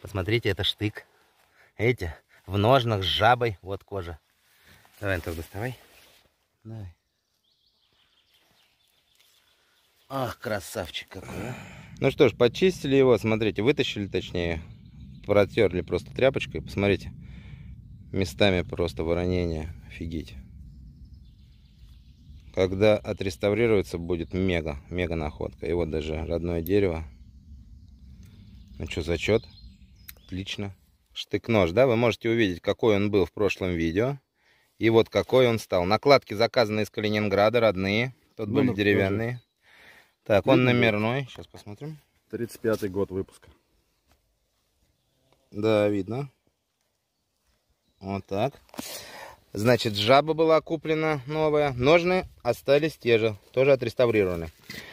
Посмотрите, это штык. Эти в ножнах с жабой. Вот кожа. Давай, Антон, доставай. Давай. Ах, красавчик какой. А. Ну что ж, почистили его, смотрите, вытащили точнее. Протерли просто тряпочкой, посмотрите. Местами просто воронение. Офигеть. Когда отреставрируется, будет мега, мега находка. И вот даже родное дерево. Ну что, зачет? Отлично. Штык-нож, да? Вы можете увидеть, какой он был в прошлом видео. И вот какой он стал. Накладки заказаны из Калининграда, родные. Тут Номер ну, были деревянные. Тоже. Так, он ну, номерной. Сейчас посмотрим. 35-й год выпуска. Да, видно. Вот так. Значит, жаба была куплена новая. Ножны остались те же. Тоже отреставрированы.